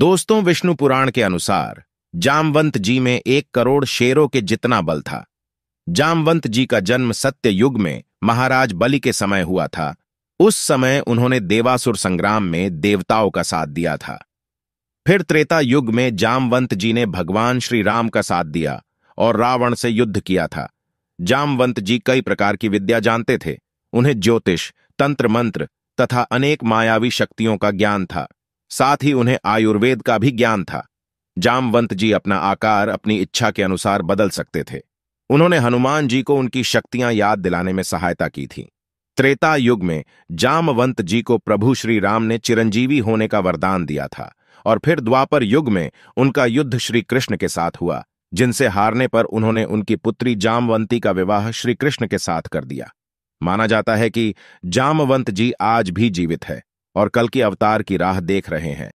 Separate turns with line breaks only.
दोस्तों विष्णु पुराण के अनुसार जामवंत जी में एक करोड़ शेरों के जितना बल था जामवंत जी का जन्म सत्य युग में महाराज बलि के समय हुआ था उस समय उन्होंने देवासुर संग्राम में देवताओं का साथ दिया था फिर त्रेता युग में जामवंत जी ने भगवान श्री राम का साथ दिया और रावण से युद्ध किया था जामवंत जी कई प्रकार की विद्या जानते थे उन्हें ज्योतिष तंत्र मंत्र तथा अनेक मायावी शक्तियों का ज्ञान था साथ ही उन्हें आयुर्वेद का भी ज्ञान था जामवंत जी अपना आकार अपनी इच्छा के अनुसार बदल सकते थे उन्होंने हनुमान जी को उनकी शक्तियां याद दिलाने में सहायता की थी त्रेता युग में जामवंत जी को प्रभु श्री राम ने चिरंजीवी होने का वरदान दिया था और फिर द्वापर युग में उनका युद्ध श्री कृष्ण के साथ हुआ जिनसे हारने पर उन्होंने उनकी पुत्री जामवंती का विवाह श्री कृष्ण के साथ कर दिया माना जाता है कि जामवंत जी आज भी जीवित है और कल के अवतार की राह देख रहे हैं